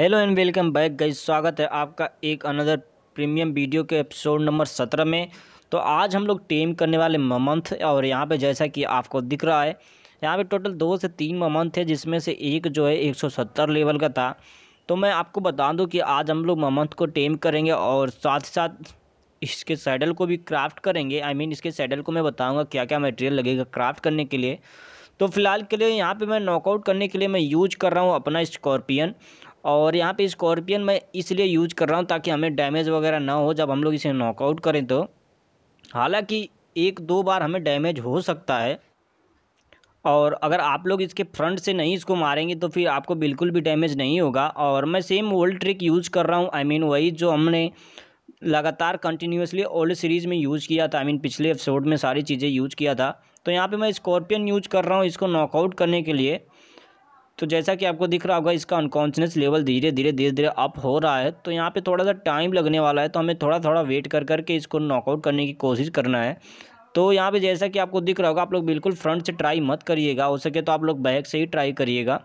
hello and welcome back गई स्वागत है आपका एक अनदर प्रीमियम वीडियो के एपिसोड नंबर सत्रह में तो आज हम लोग टेम करने वाले ममंथ और यहाँ पे जैसा कि आपको दिख रहा है यहाँ पे टोटल दो से तीन ममंथ है जिसमें से एक जो है 170 लेवल का था तो मैं आपको बता दूँ कि आज हम लोग ममंथ को टेम करेंगे और साथ ही साथ इसके सैडल को भी क्राफ्ट करेंगे आई I मीन mean, इसके सैडल को मैं बताऊँगा क्या क्या मटेरियल लगेगा क्राफ्ट करने के लिए तो फिलहाल के लिए यहाँ पे मैं नॉकआउट करने के लिए मैं यूज कर रहा हूँ अपना स्कॉर्पियन और यहाँ पे स्कॉर्पियन मैं इसलिए यूज कर रहा हूँ ताकि हमें डैमेज वगैरह ना हो जब हम लोग इसे नॉकआउट करें तो हालांकि एक दो बार हमें डैमेज हो सकता है और अगर आप लोग इसके फ्रंट से नहीं इसको मारेंगे तो फिर आपको बिल्कुल भी डैमेज नहीं होगा और मैं सेम ओल्ड ट्रिक यूज़ कर रहा हूँ आई मीन वही जो हमने लगातार कंटिन्यूसली ओल्ड सीरीज़ में यूज़ किया था आई मीन पिछले एपिसोड में सारी चीज़ें यूज किया था तो यहाँ पे मैं स्कॉर्पियन यूज कर रहा हूँ इसको नॉकआउट करने के लिए तो जैसा कि आपको दिख रहा होगा इसका अनकॉन्शियस लेवल धीरे धीरे धीरे धीरे अप हो रहा है तो यहाँ पे थोड़ा सा टाइम लगने वाला है तो हमें थोड़ा थोड़ा वेट कर करके इसको नॉकआउट करने की कोशिश करना है तो यहाँ पे जैसा कि आपको दिख रहा होगा आप लोग बिल्कुल फ्रंट से ट्राई मत करिएगा हो सके तो आप लोग बैक से ही ट्राई करिएगा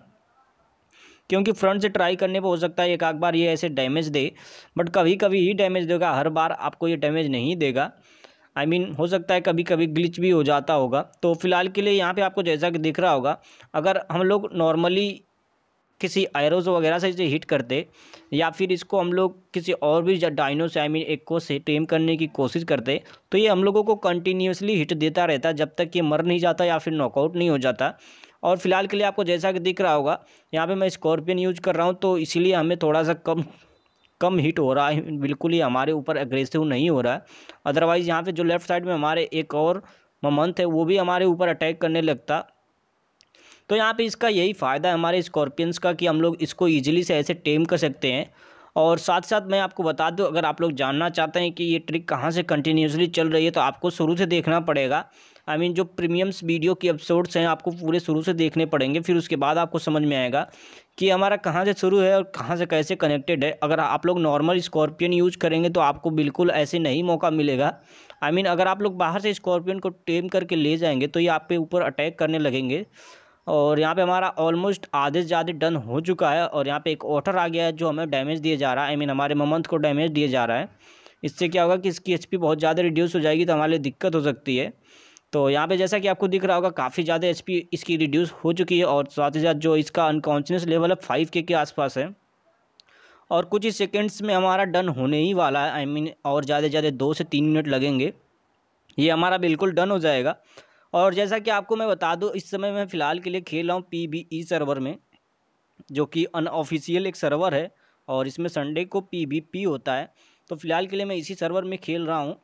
क्योंकि फ्रंट से ट्राई करने पर हो सकता है एक आध बार ये ऐसे डैमेज दे बट कभी कभी ही डैमेज देगा हर बार आपको ये डैमेज नहीं देगा आई I मीन mean, हो सकता है कभी कभी ग्लिच भी हो जाता होगा तो फ़िलहाल के लिए यहाँ पे आपको जैसा कि दिख रहा होगा अगर हम लोग नॉर्मली किसी एरोज वगैरह से इसे हिट करते या फिर इसको हम लोग किसी और भी डाइनो से आई मीन एक को से टेम करने की कोशिश करते तो ये हम लोगों को कंटिन्यूसली हिट देता रहता जब तक ये मर नहीं जाता या फिर नॉकआउट नहीं हो जाता और फिलहाल के लिए आपको जैसा कि दिख रहा होगा यहाँ पे मैं स्कॉर्पियन यूज़ कर रहा हूँ तो इसीलिए हमें थोड़ा सा कम कम हिट हो रहा है बिल्कुल ही हमारे ऊपर एग्रेसिव नहीं हो रहा है अदरवाइज़ यहाँ पे जो लेफ्ट साइड में हमारे एक और ममंथ है वो भी हमारे ऊपर अटैक करने लगता तो यहाँ पे इसका यही फ़ायदा है हमारे स्कॉर्पियंस का कि हम लोग इसको ईजिली से ऐसे टेम कर सकते हैं और साथ साथ मैं आपको बता दूँ अगर आप लोग जानना चाहते हैं कि ये ट्रिक कहाँ से कंटिन्यूसली चल रही है तो आपको शुरू से देखना पड़ेगा आई मीन जो प्रीमियम्स वीडियो के एपिसोड्स हैं आपको पूरे शुरू से देखने पड़ेंगे फिर उसके बाद आपको समझ में आएगा कि हमारा कहाँ से शुरू है और कहाँ से कैसे कनेक्टेड है अगर आप लोग नॉर्मल स्कॉर्पियन यूज करेंगे तो आपको बिल्कुल ऐसे नहीं मौका मिलेगा आई I मीन mean, अगर आप लोग बाहर से स्कॉर्पियन को टेम करके ले जाएंगे तो ये आप पे ऊपर अटैक करने लगेंगे और यहाँ पे हमारा ऑलमोस्ट आधे से ज़्यादा डन हो चुका है और यहाँ पे एक ऑटर आ गया है जो हमें डैमेज दिया जा रहा है आई I मीन mean, हमारे ममंथ को डैमेज दिया जा रहा है इससे क्या होगा कि इसकी एच बहुत ज़्यादा रिड्यूस हो जाएगी तो हमारे लिए दिक्कत हो सकती है तो यहाँ पे जैसा कि आपको दिख रहा होगा काफ़ी ज़्यादा एच इसकी रिड्यूस हो चुकी है और साथ ही साथ जो इसका अनकॉन्शियस लेवल है फाइव के के आसपास है और कुछ ही सेकेंड्स में हमारा डन होने ही वाला है आई I मीन mean, और ज़्यादा से ज़्यादा दो से तीन मिनट लगेंगे ये हमारा बिल्कुल डन हो जाएगा और जैसा कि आपको मैं बता दूँ इस समय मैं फ़िलहाल के लिए खेल रहा हूँ पी सर्वर में जो कि अनऑफिशियल एक सर्वर है और इसमें संडे को पी होता है तो फ़िलहाल के लिए मैं इसी सर्वर में खेल रहा हूँ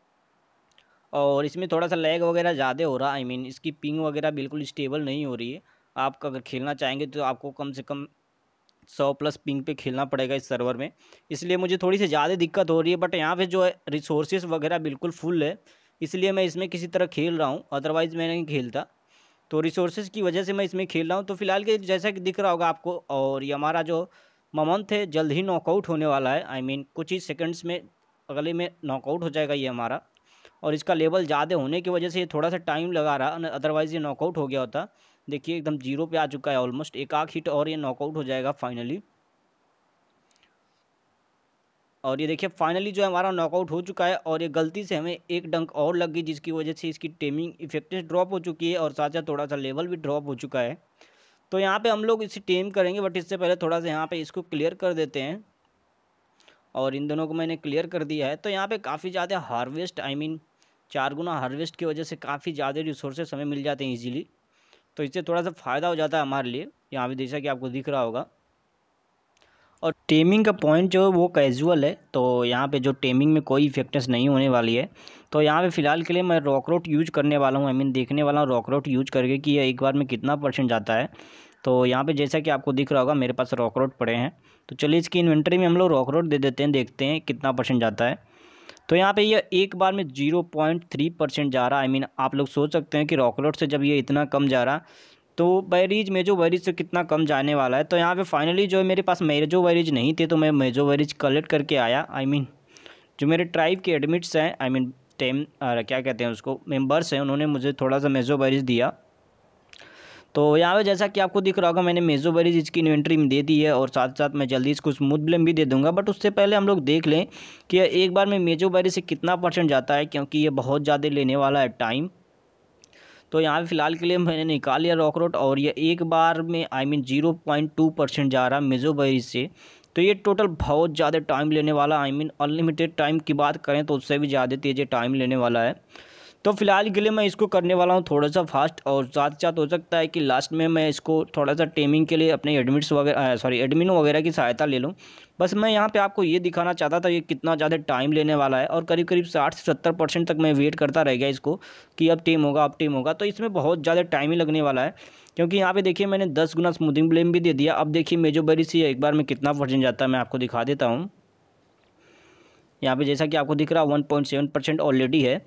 और इसमें थोड़ा सा लैग वगैरह ज़्यादा हो रहा आई I मीन mean, इसकी पिंग वगैरह बिल्कुल स्टेबल नहीं हो रही है आप अगर खेलना चाहेंगे तो आपको कम से कम सौ प्लस पिंग पे खेलना पड़ेगा इस सर्वर में इसलिए मुझे थोड़ी सी ज़्यादा दिक्कत हो रही है बट यहाँ पे जो है रिसोर्सेज वगैरह बिल्कुल फुल है इसलिए मैं इसमें किसी तरह खेल रहा हूँ अदरवाइज़ मैं नहीं खेलता तो रिसोर्सेज की वजह से मैं इसमें खेल रहा हूँ तो फिलहाल के जैसा कि दिख रहा होगा आपको और ये हमारा जो ममंथ है जल्द ही नॉकआउट होने वाला है आई I मीन mean, कुछ ही सेकेंड्स में अगले में नॉकआउट हो जाएगा ये हमारा और इसका लेवल ज़्यादा होने की वजह से ये थोड़ा सा टाइम लगा रहा अदरवाइज़ ये नॉकआउट हो गया होता देखिए एकदम जीरो पे आ चुका है ऑलमोस्ट एक आख हिट और ये नॉकआउट हो जाएगा फाइनली और ये देखिए फाइनली जो हमारा नॉकआउट हो चुका है और ये गलती से हमें एक डंक और लग गई जिसकी वजह से इसकी टेमिंग इफेक्टिव ड्रॉप हो चुकी है और साथ साथ थोड़ा सा लेवल भी ड्रॉप हो चुका है तो यहाँ पे हम लोग इसे टेम करेंगे बट इससे पहले थोड़ा सा यहाँ पे इसको क्लियर कर देते हैं और इन दोनों को मैंने क्लियर कर दिया है तो यहाँ पर काफ़ी ज़्यादा harvest I I mean mean, चार गुना हार्वेस्ट की वजह से काफ़ी ज़्यादा रिसोर्सेस हमें मिल जाते हैं ईजिली तो इससे थोड़ा सा फ़ायदा हो जाता है हमारे लिए यहाँ भी जैसा कि आपको दिख रहा होगा और टेमिंग का पॉइंट जो है वो कैजुअल है तो यहाँ पे जो टेमिंग में कोई इफेक्टनेस नहीं होने वाली है तो यहाँ पे फ़िलहाल के लिए मैं रॉकरोट यूज करने वाला हूँ आई मीन देखने वाला हूँ रॉकरोट यूज करके कि ये एक बार में कितना परसेंट जाता है तो यहाँ पे जैसा कि आपको दिख रहा होगा मेरे पास रॉकरोट पड़े हैं तो चलिए इसकी इन्वेंट्री में हम लोग रॉकरोट दे देते हैं देखते हैं कितना परसेंट जाता है तो यहाँ पे ये एक बार में जीरो पॉइंट थ्री परसेंट जा रहा आई I मीन mean, आप लोग सोच सकते हैं कि रॉकलोट से जब ये इतना कम जा रहा तो बैरीज मेजो वरीज से कितना कम जाने वाला है तो यहाँ पे फाइनली जो है मेरे पास मेजो वरीज नहीं थे तो मैं मेजो वरीज कलेक्ट करके आया आई I मीन mean, जो मेरे ट्राइब के एडमिट्स हैं आई मीन टेम क्या कहते हैं उसको मेम्बर्स हैं उन्होंने मुझे थोड़ा सा मेजो वैरीज दिया तो यहाँ पे जैसा कि आपको दिख रहा होगा मैंने मेजो बरीज इसकी इन्वेंट्री में दे दी है और साथ साथ मैं जल्दी इसको स्मूथ ब्लेम भी दे दूंगा बट उससे पहले हम लोग देख लें कि एक बार में मेजो से कितना परसेंट जाता है क्योंकि ये बहुत ज़्यादा लेने वाला है टाइम तो यहाँ पे फिलहाल के लिए मैंने निकाल लिया रॉकरोट और ये एक बार में I mean zero point two percent जा रहा है मेजो से तो ये टोटल बहुत ज़्यादा टाइम लेने वाला आई मीन अनलिमिटेड टाइम की बात करें तो उससे भी ज़्यादा तेज़ टाइम लेने वाला है तो फिलहाल के लिए मैं इसको करने वाला हूँ थोड़ा सा फास्ट और साथ साथ हो सकता है कि लास्ट में मैं इसको थोड़ा सा टेमिंग के लिए अपने एडमिट्स वगैरह सॉरी एडमिन वगैरह की सहायता ले लूँ बस मैं यहाँ पे आपको ये दिखाना चाहता था कि कितना ज़्यादा टाइम लेने वाला है और करीब करीब साठ से सत्तर परसेंट तक मैं वेट करता रह गया इसको कि अब टीम होगा अब टीम होगा तो इसमें बहुत ज़्यादा टाइम ही लगने वाला है क्योंकि यहाँ पे देखिए मैंने दस गुना स्मूथिंग ब्लेम भी दे दिया अब देखिए मेजो बरी सी एक बार में कितना परसेंट जाता है मैं आपको दिखा देता हूँ यहाँ पर जैसा कि आपको दिख रहा है वन ऑलरेडी है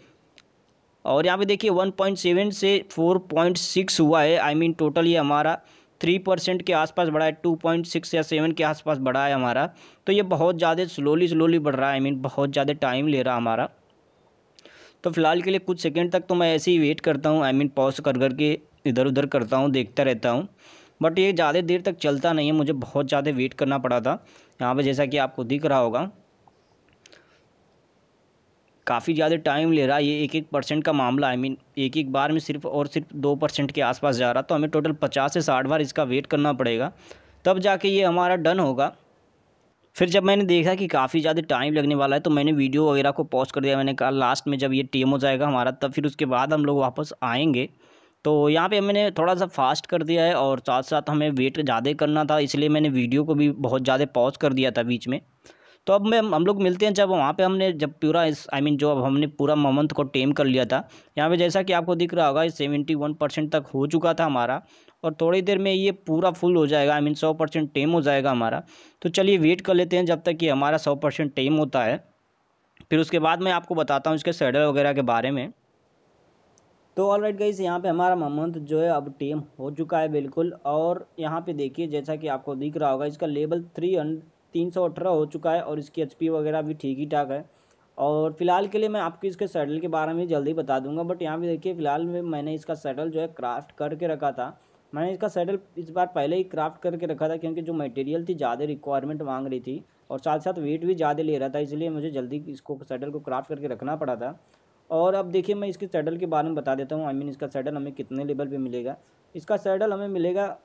और यहाँ पे देखिए 1.7 से 4.6 हुआ है आई मीन टोटल ये हमारा थ्री परसेंट के आसपास बढ़ा है टू पॉइंट सिक्स या सेवन के आसपास बढ़ा है हमारा तो ये बहुत ज़्यादा स्लोली स्लोली बढ़ रहा है आई I मीन mean, बहुत ज़्यादा टाइम ले रहा हमारा तो फिलहाल के लिए कुछ सेकेंड तक तो मैं ऐसे ही वेट करता हूँ आई मीन पॉज कर कर के इधर उधर करता हूँ देखता रहता हूँ बट ये ज़्यादा देर तक चलता नहीं है मुझे बहुत ज़्यादा वेट करना पड़ा था यहाँ पर जैसा कि आपको दिख रहा होगा काफ़ी ज़्यादा टाइम ले रहा है ये एक एक परसेंट का मामला आई I मीन mean, एक एक बार में सिर्फ और सिर्फ दो परसेंट के आसपास जा रहा तो हमें टोटल पचास से साठ बार इसका वेट करना पड़ेगा तब जाके ये हमारा डन होगा फिर जब मैंने देखा कि काफ़ी ज़्यादा टाइम लगने वाला है तो मैंने वीडियो वगैरह को पॉज कर दिया मैंने कहा लास्ट में जब ये टी हो जाएगा हमारा तब फिर उसके बाद हम लोग वापस आएँगे तो यहाँ पर मैंने थोड़ा सा फास्ट कर दिया है और साथ साथ हमें वेट ज़्यादा करना था इसलिए मैंने वीडियो को भी बहुत ज़्यादा पॉज कर दिया था बीच में तो अब मैं हम लोग मिलते हैं जब वहाँ पे हमने जब पूरा आई मीन जो अब हमने पूरा मोमंत को टेम कर लिया था यहाँ पे जैसा कि आपको दिख रहा होगा सेवेंटी वन परसेंट तक हो चुका था हमारा और थोड़ी देर में ये पूरा फुल हो जाएगा आई मीन सौ परसेंट टेम हो जाएगा हमारा तो चलिए वेट कर लेते हैं जब तक कि हमारा सौ परसेंट टेम होता है फिर उसके बाद मैं आपको बताता हूँ इसके सेडल वगैरह के बारे में तो ऑल राइट गाइज यहाँ पे हमारा मोहम्मद जो है अब टेम हो चुका है बिल्कुल और यहाँ पे देखिए जैसा कि आपको दिख रहा होगा इसका लेवल थ्री तीन सौ अठारह हो चुका है और इसकी एच वगैरह भी ठीक ही ठाक है और फिलहाल के लिए मैं आपको इसके सेटल के बारे में जल्दी बता दूंगा बट यहाँ भी देखिए फिलहाल में मैंने इसका सेटल जो है क्राफ्ट करके रखा था मैंने इसका सेटल इस बार पहले ही क्राफ्ट करके रखा था क्योंकि जो मटेरियल थी ज़्यादा रिक्वायरमेंट मांग रही थी और साथ साथ वेट भी ज़्यादा ले रहा था इसलिए मुझे जल्दी इसको सेटल को क्राफ्ट करके रखना पड़ा था और अब देखिए मैं इसके सेटल के बारे में बता देता हूँ आई मीन इसका सेटल हमें कितने लेवल पर मिलेगा इसका सेटल हमें मिलेगा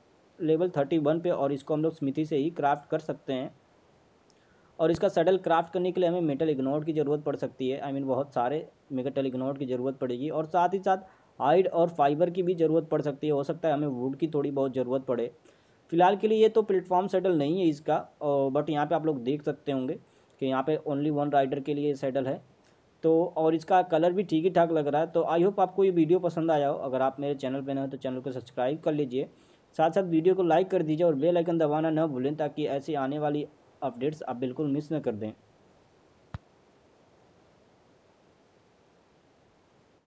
लेवल थर्टी वन पे और इसको हम लोग स्मिति से ही क्राफ्ट कर सकते हैं और इसका सडल क्राफ्ट करने के लिए हमें मेटल इग्नोर की ज़रूरत पड़ सकती है आई I मीन mean, बहुत सारे मेटल इग्नोर की ज़रूरत पड़ेगी और साथ ही साथ हाइड और फाइबर की भी ज़रूरत पड़ सकती है हो सकता है हमें वुड की थोड़ी बहुत ज़रूरत पड़े फिलहाल के लिए ये तो प्लेटफॉर्म सेटल नहीं है इसका बट यहाँ पे आप लोग देख सकते होंगे कि यहाँ पे ओनली वन राइडर के लिए सेटल है तो और इसका कलर भी ठीक ही ठाक लग रहा है तो आई होप आपको ये वीडियो पसंद आया हो अगर आप मेरे चैनल पर नए हो तो चैनल को सब्सक्राइब कर लीजिए साथ साथ वीडियो को लाइक कर दीजिए और बेलाइकन दबाना न भूलें ताकि ऐसी आने वाली अपडेट्स आप बिल्कुल मिस ना कर दें